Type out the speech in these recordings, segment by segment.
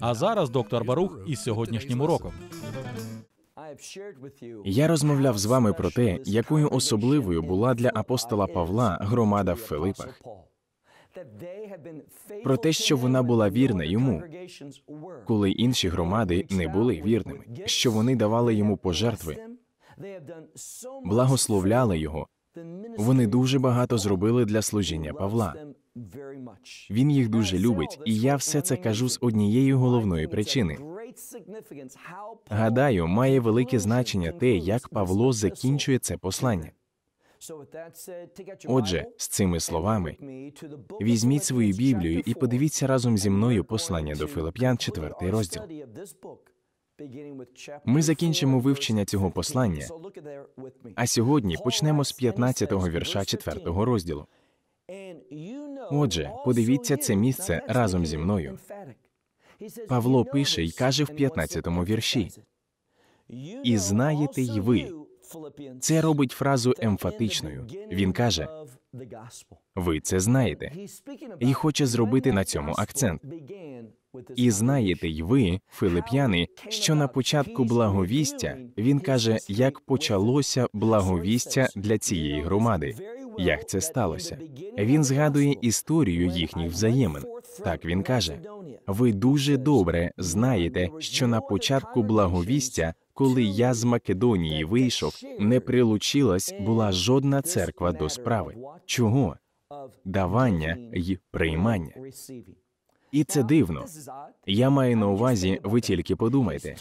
А зараз доктор Барух із сьогоднішнім уроком. Я розмовляв з вами про те, якою особливою була для апостола Павла громада в Филипах. Про те, що вона була вірна йому, коли інші громади не були вірними, що вони давали йому пожертви, благословляли його. Вони дуже багато зробили для служіння Павла. Він їх дуже любить, і я все це кажу з однієї головної причини. Гадаю, має велике значення те, як Павло закінчує це послання. Отже, з цими словами, візьміть свою Біблію і подивіться разом зі мною послання до Филип'ян, 4 розділ. Ми закінчимо вивчення цього послання. А сьогодні почнемо з 15-го вірша 4 розділу. Отже, подивіться це місце разом зі мною. Павло пише і каже в 15-му вірші і знаєте й ви. Це робить фразу емфатичною. Він каже: ви це знаєте, і хоче зробити на цьому акцент. І знаєте й ви, филип'яни, що на початку благовістя він каже, як почалося благовістя для цієї громади як це сталося. Він згадує історію їхніх взаємин. Так він каже: ви дуже добре знаєте, що на початку благовістя, коли я з Македонії вийшов, не прилучилась була жодна церква до справи. Чого? Давання й приймання. І це дивно. Я маю на увазі, ви тільки подумайте.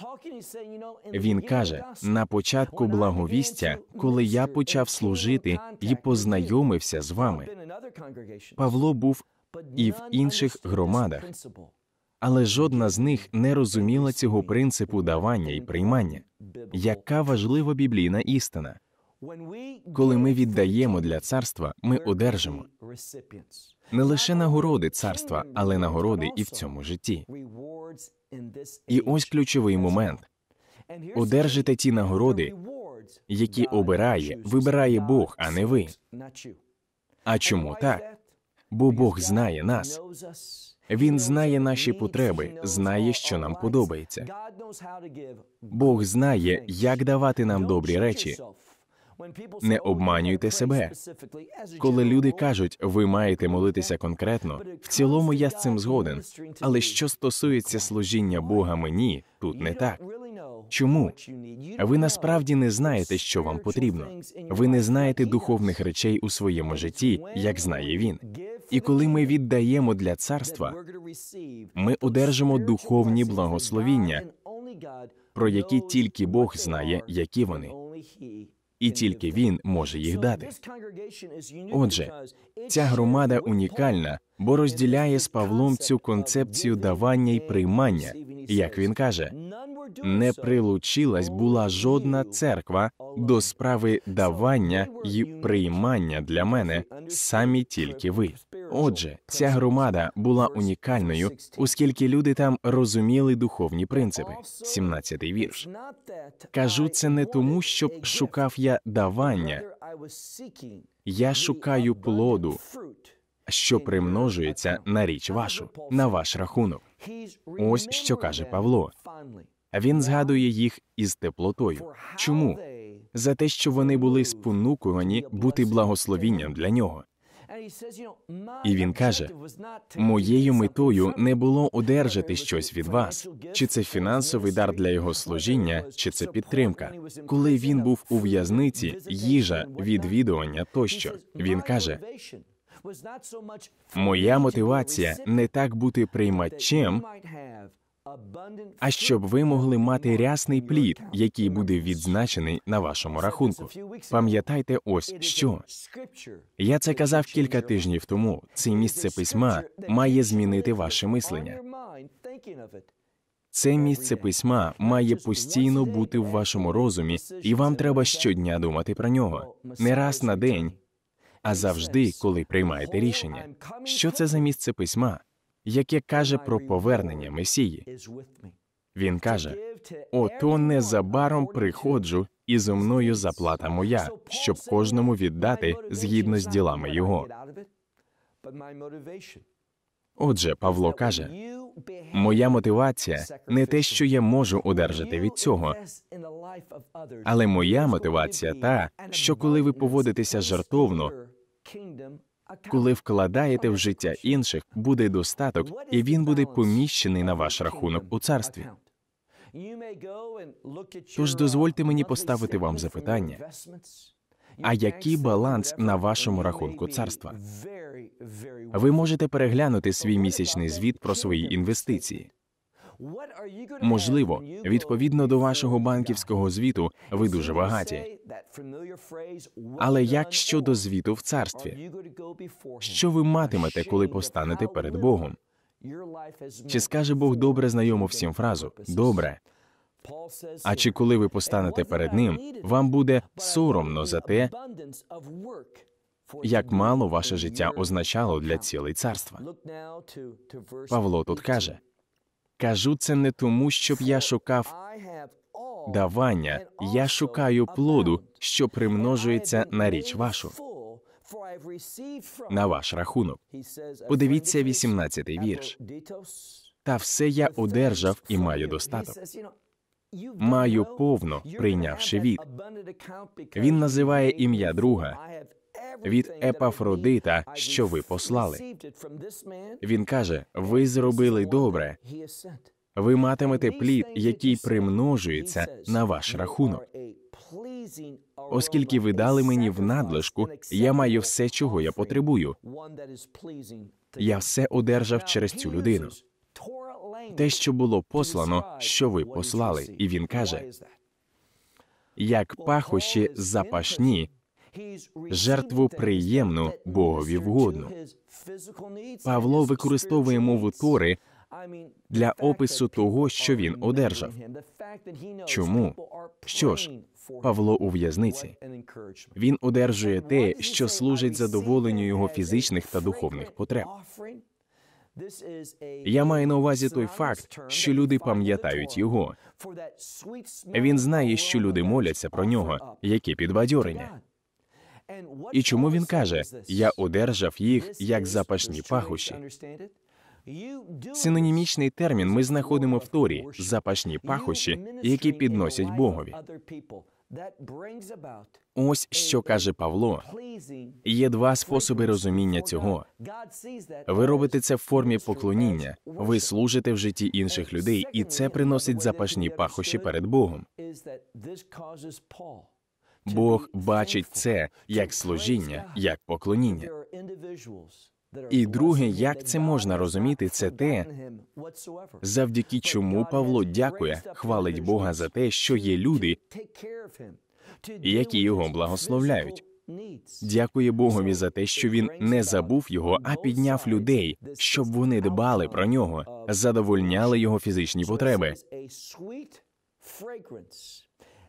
Він каже: на початку благовістя, коли я почав служити і познайомився з вами. Павло був і в інших громадах, але жодна з них не розуміла цього принципу давання і приймання. Яка важлива біблійна істина? Коли ми віддаємо для царства, ми одержимо не лише нагороди царства, але нагороди і в цьому житті. І ось ключовий момент одержите ті нагороди, які обирає, вибирає Бог, а не ви. А чому так? Бо Бог знає нас. Він знає наші потреби, знає, що нам подобається. Бог знає, як давати нам добрі речі, не oh, обманюйте себе. Коли люди кажуть, ви маєте молитися конкретно, в цілому я з цим згоден. Але що стосується служіння Бога мені, тут не так. Чому? Ви насправді не знаєте, що вам потрібно. Ви не знаєте духовних речей у своєму житті, як знає він. І коли ми віддаємо для царства, ми одержимо духовні благословіння, про які тільки Бог знає, які вони і тільки він може їх дати. Отже, ця громада унікальна, бо розділяє з Павлом цю концепцію давання й приймання, як він каже, не прилучилась була жодна церква до справи давання й приймання для мене самі тільки ви. Отже, ця громада була унікальною, оскільки люди там розуміли духовні принципи. 17-й вірш кажу це не тому, щоб шукав я давання. Я шукаю плоду, що примножується на річ вашу, на ваш рахунок. Ось що каже Павло. Він згадує їх із теплотою. Чому? За те, що вони були спонукувані бути благословінням для нього. І він каже: моєю метою не було одержати щось від вас, чи це фінансовий дар для його служіння, чи це підтримка. Коли він був у в'язниці, їжа, відвідування тощо він каже. Моя мотивація не так бути приймачем, а щоб ви могли мати рясний плід, який буде відзначений на вашому рахунку. Пам'ятайте, ось що Я це казав кілька тижнів тому. Це місце письма має змінити ваше мислення. Це місце письма має постійно бути в вашому розумі, і вам треба щодня думати про нього. Не раз на день, а завжди, коли приймаєте рішення, що це за місце письма, яке каже про повернення Месії. Він каже: ото незабаром приходжу, і зо мною заплата моя, щоб кожному віддати згідно з ділами його. Отже, Павло каже, моя мотивація не те, що я можу одержати від цього, але моя мотивація та, що коли ви поводитеся жартовно, коли вкладаєте в життя інших, буде достаток, і він буде поміщений на ваш рахунок у царстві. Тож дозвольте мені поставити вам запитання. А який баланс на вашому рахунку царства? Ви можете переглянути свій місячний звіт про свої інвестиції. Можливо, відповідно до вашого банківського звіту, ви дуже багаті. Але як щодо звіту в царстві? Що ви матимете, коли постанете перед Богом? Чи скаже Бог добре знайому всім фразу? Добре. А чи коли ви постанете перед ним, вам буде соромно за те, як мало ваше життя означало для цілей царства? Павло тут каже Кажу це не тому, щоб я шукав давання. Я шукаю плоду, що примножується на річ вашу. На ваш рахунок. Подивіться 18-й вірш. Та все я одержав і маю достаток. Маю повно прийнявши від. Він називає ім'я друга від Епафродита, що ви послали. Він каже: ви зробили добре. Ви матимете плід, який примножується на ваш рахунок. Оскільки ви дали мені в надлишку, я маю все, чого я потребую. Я все одержав через цю людину. Те, що було послано, що ви послали, і він каже: як пахощі запашні жертву приємну Богові вгодну. Павло використовує мову Тори для опису того, що він одержав. Чому? Що ж, Павло у в'язниці він одержує те, що служить задоволенню його фізичних та духовних потреб. Я маю на увазі той факт, що люди пам'ятають його. Він знає, що люди моляться про нього, які підбадьорення. І чому він каже: Я одержав їх як запашні пахощі? Синонімічний термін ми знаходимо в Торі запашні пахощі, які підносять Богові. Ось що каже Павло. Є два способи розуміння цього. Ви робите це в формі поклоніння, ви служите в житті інших людей, і це приносить запашні пахощі перед Богом. Бог бачить це як служіння, як поклоніння. І друге, як це можна розуміти, це те, завдяки чому Павло дякує, хвалить Бога за те, що є люди, які його благословляють. Дякує Богові за те, що він не забув його, а підняв людей, щоб вони дбали про нього, задовольняли його фізичні потреби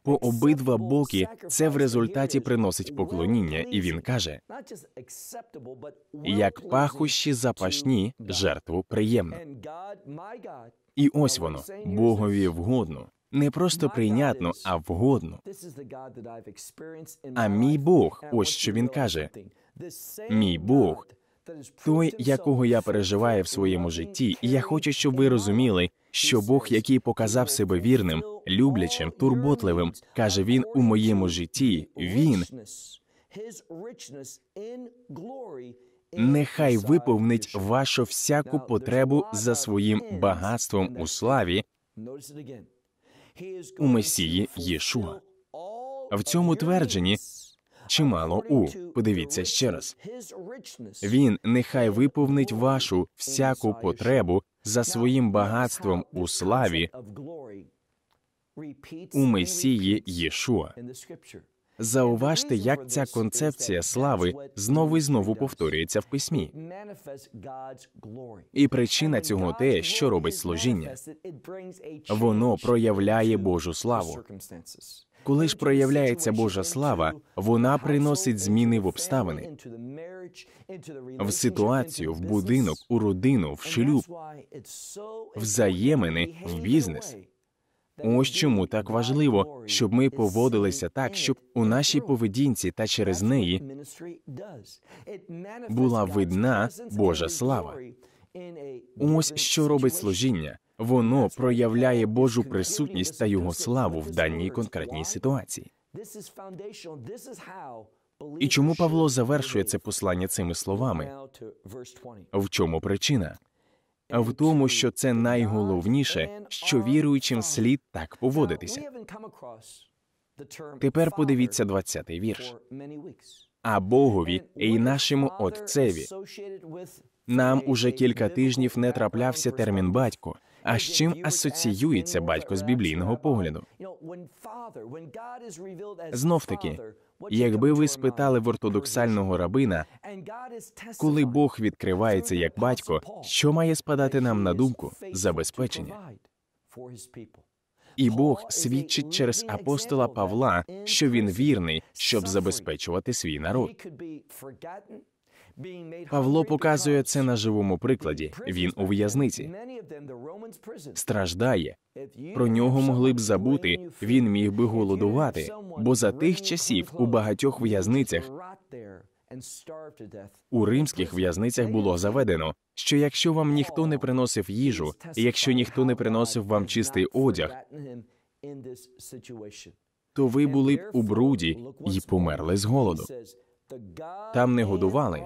по обидва боки це в результаті приносить поклоніння, і він каже як пахущі запашні жертву приємно. І ось воно Богові вгодно. Не просто прийнятно, а вгодно. А мій Бог, ось що він каже. Мій Бог, той, якого я переживаю в своєму житті, і я хочу, щоб ви розуміли, що Бог, який показав себе вірним, люблячим, турботливим, каже він у моєму житті. Він нехай виповнить вашу всяку потребу за своїм багатством у славі. у месії Єшуа. В цьому твердженні чимало у подивіться ще раз. Він нехай виповнить вашу всяку потребу за своїм багатством у славі у Месії Єшуа. Зауважте, як ця концепція слави знову і знову повторюється в письмі. І причина цього те, що робить служіння. Воно проявляє Божу славу. Коли ж проявляється Божа слава, вона приносить зміни в обставини, в ситуацію, в будинок, у родину, в шлюб, взаємини, в бізнес. Ось чому так важливо, щоб ми поводилися так, щоб у нашій поведінці та через неї була видна Божа слава. Ось що робить служіння. Воно проявляє Божу присутність та його славу в даній конкретній ситуації. І чому Павло завершує це послання цими словами? В чому причина? в тому, що це найголовніше, що віруючим слід так поводитися. Тепер подивіться 20-й вірш. А Богові і нашому отцеві нам уже кілька тижнів не траплявся термін батько. А з чим асоціюється батько з біблійного погляду? Знов таки, якби ви спитали в ортодоксального рабина, коли Бог відкривається як батько, що має спадати нам на думку забезпечення? І Бог свідчить через апостола Павла, що він вірний, щоб забезпечувати свій народ. Павло показує це на живому прикладі. Він у в'язниці. страждає. Про нього могли б забути. Він міг би голодувати, бо за тих часів у багатьох в'язницях у римських в'язницях було заведено, що якщо вам ніхто не приносив їжу, якщо ніхто не приносив вам чистий одяг, то ви були б у бруді і померли з голоду. Там не годували.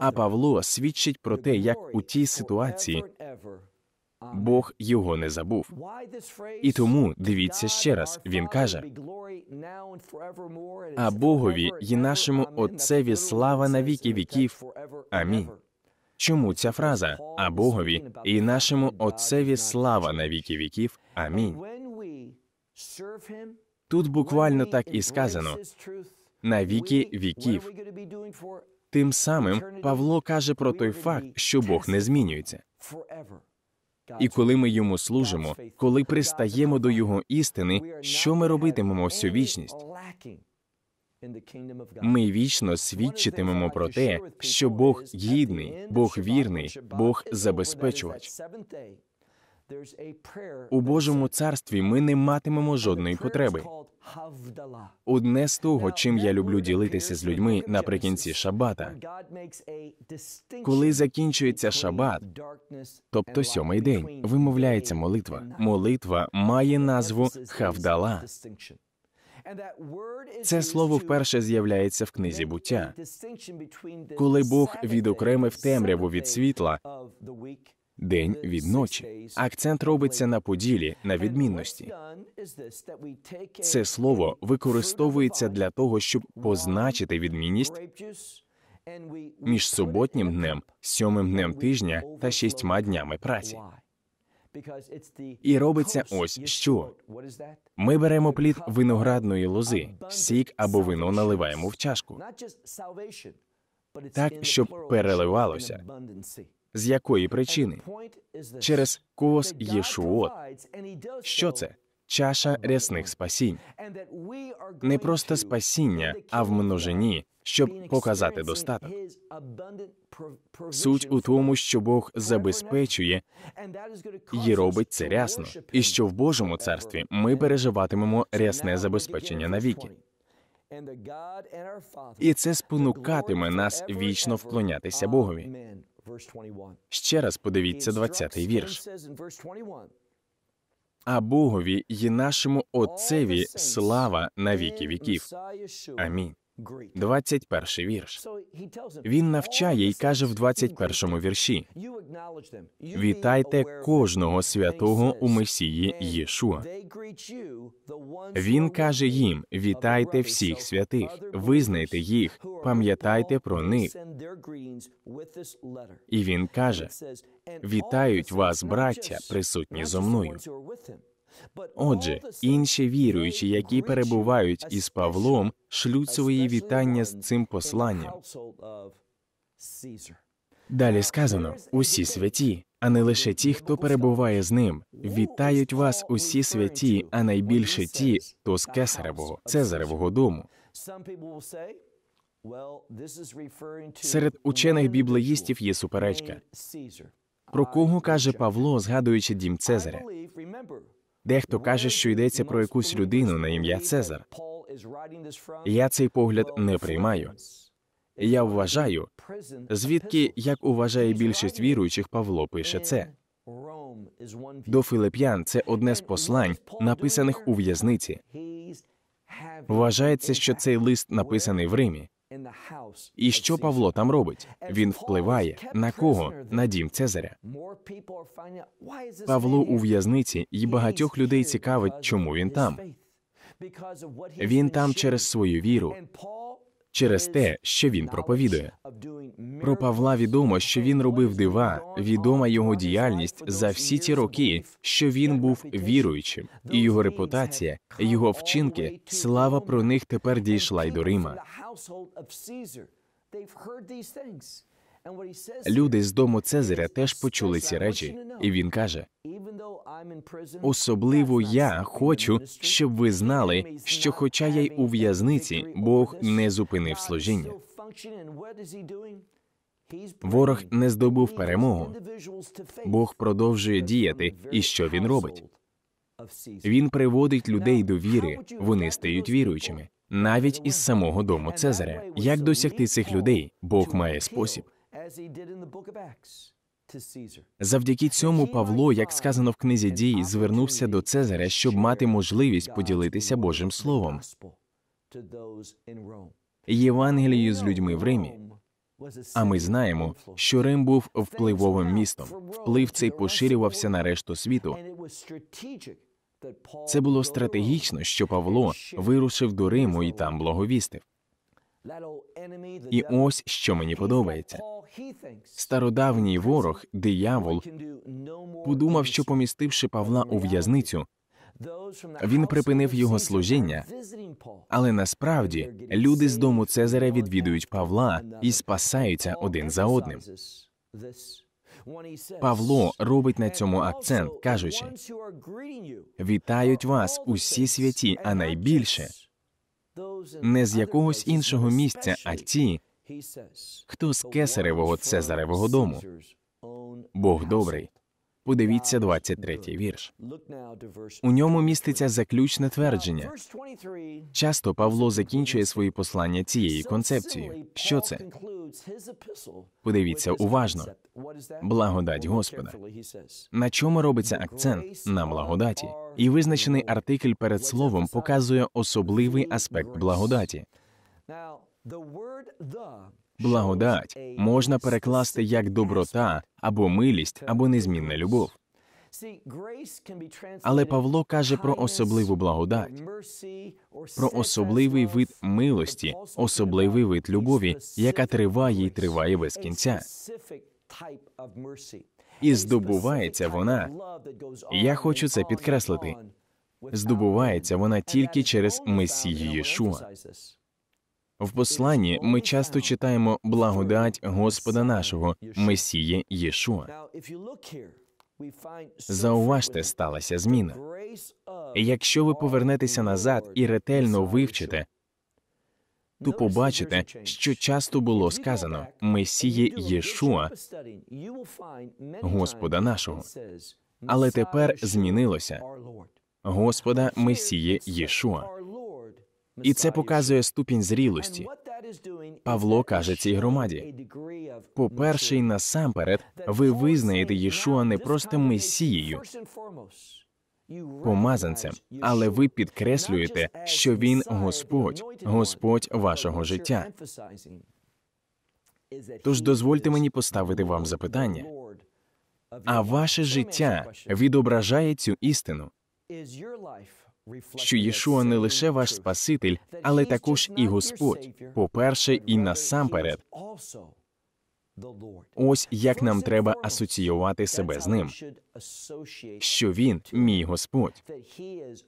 А Павло свідчить про те, як у тій ситуації Бог його не забув. І тому дивіться ще раз. Він каже а Богові і нашому Отцеві слава на віки віків. Амінь. Чому ця фраза а Богові і нашому Отцеві слава на віки віків? Амінь. Тут буквально так і сказано на віки віків. Тим самим Павло каже про той факт, що Бог не змінюється. І коли ми йому служимо, коли пристаємо до Його істини, що ми робитимемо всю вічність? Ми вічно свідчитимемо про те, що Бог гідний, Бог вірний, Бог забезпечувач. У Божому царстві ми не матимемо жодної потреби. Одне з того, чим я люблю ділитися з людьми наприкінці шабата. Коли закінчується шабат, тобто сьомий день, вимовляється молитва. Молитва має назву хавдала. Це слово вперше з'являється в книзі буття. коли Бог відокремив темряву від світла день від ночі. Акцент робиться на поділі, на відмінності. Це слово використовується для того, щоб позначити відмінність між суботнім днем, сьомим днем тижня та шістьма днями праці. І робиться ось що. Ми беремо плід виноградної лози, сік або вино наливаємо в чашку. Так, щоб переливалося. З якої причини? Через кос Єшуот. Що це? Чаша рясних спасінь. Не просто спасіння, а в множині, щоб показати достаток. Суть у тому, що Бог забезпечує і робить це рясно, і що в Божому царстві ми переживатимемо рясне забезпечення навіки. І це спонукатиме нас вічно вклонятися Богові. Ще раз подивіться 20-й вірш. А Богові і нашому Отцеві слава на віки віків. Амінь. 21 вірш. Він навчає і каже в 21 вірші: Вітайте кожного святого у Месії Єшуа. Він каже їм: вітайте всіх святих, визнайте їх, пам'ятайте про них. І він каже: Вітають вас, браття, присутні зо мною. Отже, інші віруючі, які перебувають із Павлом, шлють свої вітання з цим посланням. Далі сказано: усі святі, а не лише ті, хто перебуває з ним. Вітають вас, усі святі, а найбільше ті, хто з кесаревого, Цезаревого дому. Серед учених біблеїстів є суперечка. Про кого каже Павло, згадуючи дім Цезаря? Дехто каже, що йдеться про якусь людину на ім'я Цезар. Я цей погляд не приймаю. Я вважаю, звідки як уважає більшість віруючих, Павло пише це. До Филип'ян це одне з послань, написаних у в'язниці. Вважається, що цей лист написаний в Римі. І що Павло там робить? Він впливає на кого? На дім Цезаря. Павло у в'язниці, і багатьох людей цікавить, чому він там. Він там через свою віру через те, що він проповідує. Про Павла відомо, що він робив дива, відома його діяльність за всі ті роки, що він був віруючим, і його репутація, його вчинки, слава про них тепер дійшла й до Рима. Люди з дому Цезаря теж почули ці речі, і він каже: особливо я хочу, щоб ви знали, що, хоча я й у в'язниці, Бог не зупинив служіння. Ворог не здобув перемогу. Бог продовжує діяти, і що він робить? Він приводить людей до віри, вони стають віруючими, навіть із самого дому Цезаря. Як досягти цих людей? Бог має спосіб. Завдяки цьому Павло, як сказано в книзі дій, звернувся до Цезаря, щоб мати можливість поділитися Божим Словом. Євангелією з людьми в Римі. А ми знаємо, що Рим був впливовим містом. Вплив цей поширювався на решту світу. Це було стратегічно, що Павло вирушив до Риму і там благовістив. І ось що мені подобається. Стародавній ворог, диявол, подумав, що помістивши Павла у в'язницю, він припинив його служіння. але насправді люди з дому Цезаря відвідують Павла і спасаються один за одним. Павло робить на цьому акцент, кажучи, вітають вас усі святі, а найбільше не з якогось іншого місця, а ті, хто з кесаревого Цезаревого дому. Бог добрий. Подивіться 23-й вірш. У ньому міститься заключне твердження. Часто Павло закінчує свої послання цією концепцією. Що це? Подивіться уважно. Благодать Господа. На чому робиться акцент на благодаті? І визначений артикль перед словом показує особливий аспект благодаті. Благодать можна перекласти як доброта або милість, або незмінна любов. Але Павло каже про особливу благодать, про особливий вид милості, особливий вид любові, яка триває і триває без кінця. І здобувається вона. Я хочу це підкреслити. Здобувається вона тільки через Месію Єшуа. В посланні ми часто читаємо благодать Господа нашого, Месії Єшуа. Зауважте, сталася зміна. Якщо ви повернетеся назад і ретельно вивчите, то побачите, що часто було сказано Месії Єшуа, Господа нашого. Але тепер змінилося Господа Месії Єшуа. І це показує ступінь зрілості. Павло каже цій громаді. по перше і насамперед, ви визнаєте Єшуа не просто месією, помазанцем, але ви підкреслюєте, що він Господь, Господь вашого життя. Тож дозвольте мені поставити вам запитання. А ваше життя відображає цю істину? що Єшуа не лише ваш Спаситель, але також і Господь, по-перше, і насамперед. Ось як нам треба асоціювати себе з ним. що він, мій Господь.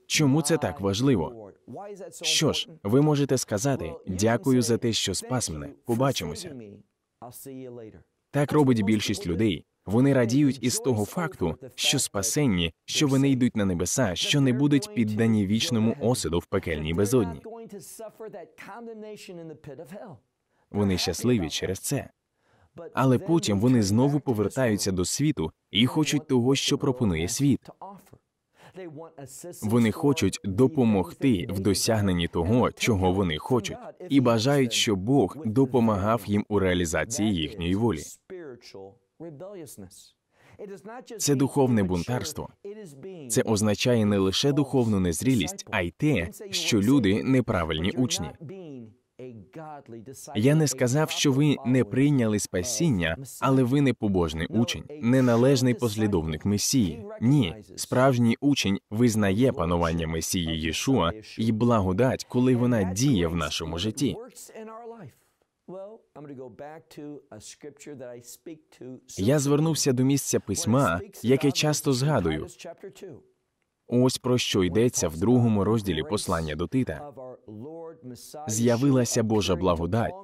Чому це так важливо? Що ж, ви можете сказати дякую за те, що спас мене. Побачимося. Так робить більшість людей. Вони радіють із того факту, що спасенні, що вони йдуть на небеса, що не будуть піддані вічному осаду в пекельній безодні. Вони щасливі через це. Але потім вони знову повертаються до світу і хочуть того, що пропонує світ. Вони хочуть допомогти в досягненні того, чого вони хочуть, і бажають, щоб Бог допомагав їм у реалізації їхньої волі. Це духовне бунтарство. Це означає не лише духовну незрілість, а й те, що люди неправильні учні. Я не сказав, що ви не прийняли спасіння, але ви не побожний учень, неналежний послідовник Месії. Ні, справжній учень визнає панування Месії Єшуа і благодать, коли вона діє в нашому житті. Я звернувся до місця письма, яке часто згадую. Ось про що йдеться в другому розділі послання до Тита. З'явилася Божа благодать,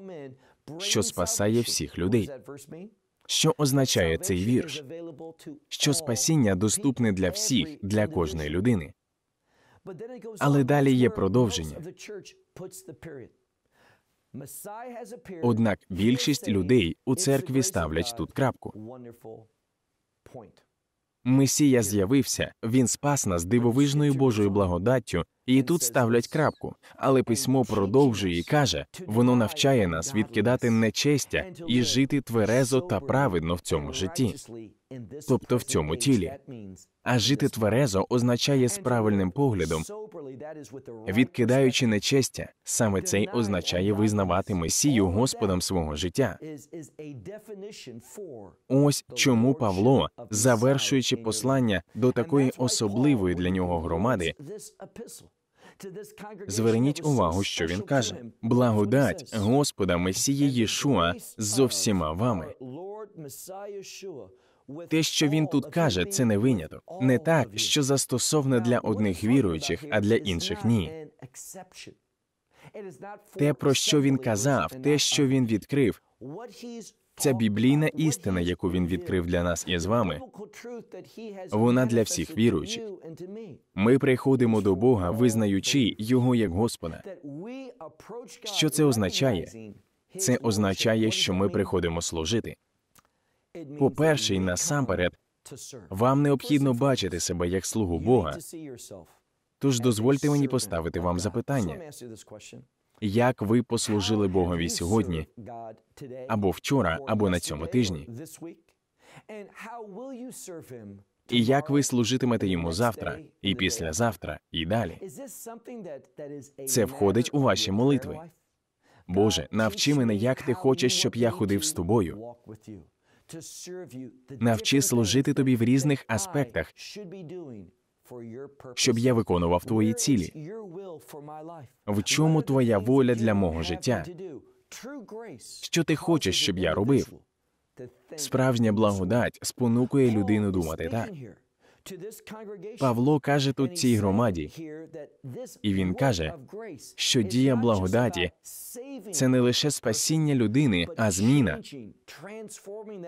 що спасає всіх людей. Що означає цей вірш? Що спасіння доступне для всіх, для кожної людини. Але далі є продовження. Однак більшість людей у церкві ставлять тут крапку. Месія з'явився, він спас нас дивовижною Божою благодаттю, і тут ставлять крапку. Але письмо продовжує і каже: воно навчає нас відкидати нечестя і жити тверезо та праведно в цьому житті тобто в цьому тілі. А жити тверезо означає з правильним поглядом, відкидаючи нечестя. Саме це й означає визнавати Месію Господом свого життя. Ось чому Павло, завершуючи послання до такої особливої для нього громади, Зверніть увагу, що він каже: благодать Господа Месії Єшуа з усіма вами. Те, що він тут каже, це не виняток. Не так, що застосовне для одних віруючих, а для інших ні. Те, про що він казав, те, що він відкрив, ця біблійна істина, яку він відкрив для нас і з вами, вона для всіх віруючих. Ми приходимо до Бога, визнаючи його як Господа. Що це означає? Це означає, що ми приходимо служити. По перше, і насамперед, вам необхідно бачити себе як слугу Бога. Тож дозвольте мені поставити вам запитання. Як ви послужили Богові сьогодні, або вчора, або на цьому тижні? І як ви служитимете йому завтра, і післязавтра, і далі? Це входить у ваші молитви. Боже, навчи мене, як ти хочеш, щоб я ходив з тобою навчи служити тобі в різних аспектах, щоб я виконував твої цілі. В чому твоя воля для мого життя? Що ти хочеш, щоб я робив? Справжня благодать спонукує людину думати так. Павло каже тут цій громаді, і він каже, що дія благодаті це не лише спасіння людини, а зміна,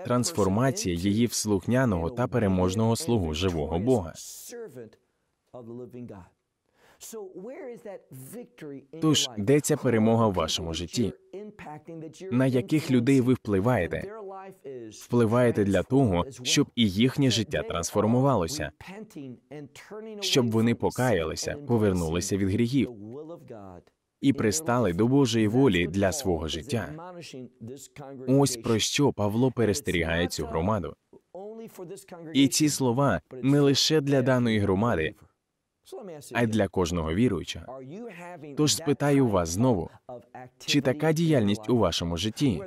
трансформація її вслухняного та переможного слугу живого Бога. Тож, де ця перемога в вашому житті? На яких людей ви впливаєте? Впливаєте для того, щоб і їхнє життя трансформувалося, щоб вони покаялися, повернулися від гріхів і пристали до Божої волі для свого життя. Ось про що Павло перестерігає цю громаду. І ці слова не лише для даної громади, а й для кожного віруючого. Тож спитаю вас знову, чи така діяльність у вашому житті?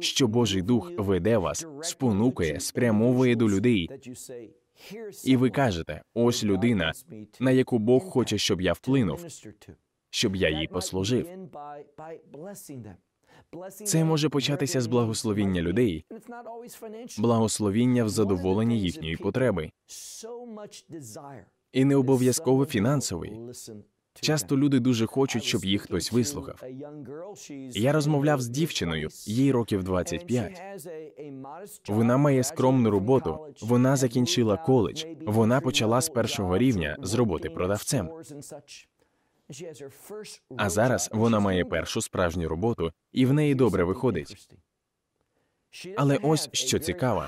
що Божий Дух веде вас, спонукує, спрямовує до людей, і ви кажете: ось людина, на яку Бог хоче, щоб я вплинув, щоб я їй послужив. Це може початися з благословіння людей, благословіння в задоволенні їхньої потреби. І не обов'язково фінансової. Часто люди дуже хочуть, щоб їх хтось вислухав. Я розмовляв з дівчиною, їй років 25. Вона має скромну роботу. Вона закінчила коледж. Вона почала з першого рівня з роботи продавцем. А зараз вона має першу справжню роботу, і в неї добре виходить. Але ось що цікаво,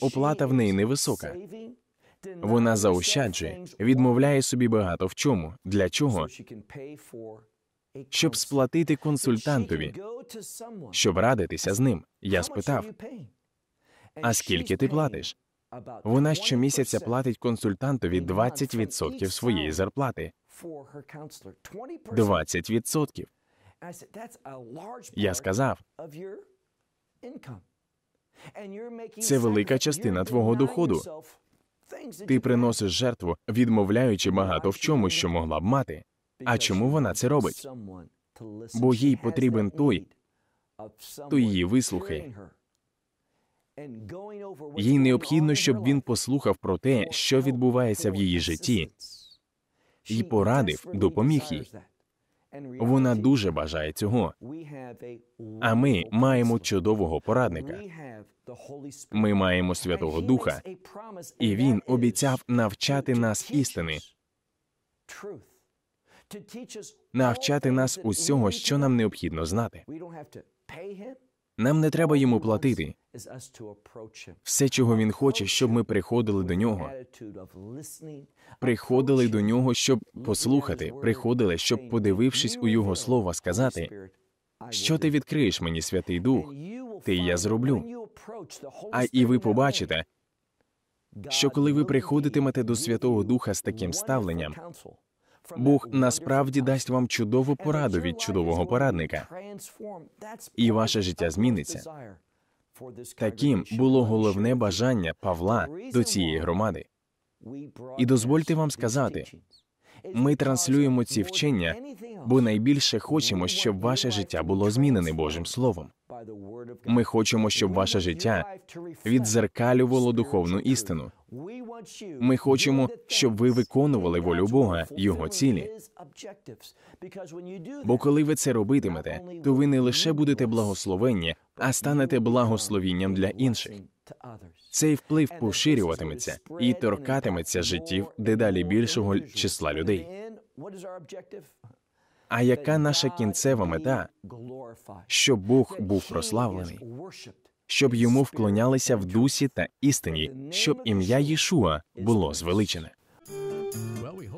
оплата в неї невисока. Вона заощаджує, відмовляє собі багато в чому. Для чого? Щоб сплатити консультантові, щоб радитися з ним. Я спитав: а скільки ти платиш? Вона щомісяця платить консультантові 20% своєї зарплати. 20%. Я сказав, це велика частина твого доходу. Ти приносиш жертву, відмовляючи багато в чому, що могла б мати. А чому вона це робить? Бо їй потрібен той, хто її вислухає. Їй необхідно, щоб він послухав про те, що відбувається в її житті, і порадив, допоміг їй. Вона дуже бажає цього. А ми маємо чудового порадника. Ми маємо Святого Духа, і він обіцяв навчати нас істини, навчати нас усього, що нам необхідно знати. Нам не треба йому платити. Все, чого він хоче, щоб ми приходили до нього. Приходили до нього, щоб послухати. Приходили, щоб, подивившись у його слово, сказати, що ти відкриєш мені, святий дух, ти я зроблю. А і ви побачите, що коли ви приходитимете до Святого Духа з таким ставленням, Бог насправді дасть вам чудову пораду від чудового порадника. І ваше життя зміниться. Таким було головне бажання Павла до цієї громади. І дозвольте вам сказати, ми транслюємо ці вчення, бо найбільше хочемо, щоб ваше життя було змінене Божим Словом. Ми хочемо, щоб ваше життя відзеркалювало духовну істину. Ми хочемо, щоб ви виконували волю Бога, його цілі. Бо коли ви це робитимете, то ви не лише будете благословенні, а станете благословінням для інших. Цей вплив поширюватиметься і торкатиметься життів дедалі більшого числа людей. А яка наша кінцева мета? Щоб Бог був прославлений, щоб йому вклонялися в дусі та істині, щоб ім'я Єшуа було звеличене.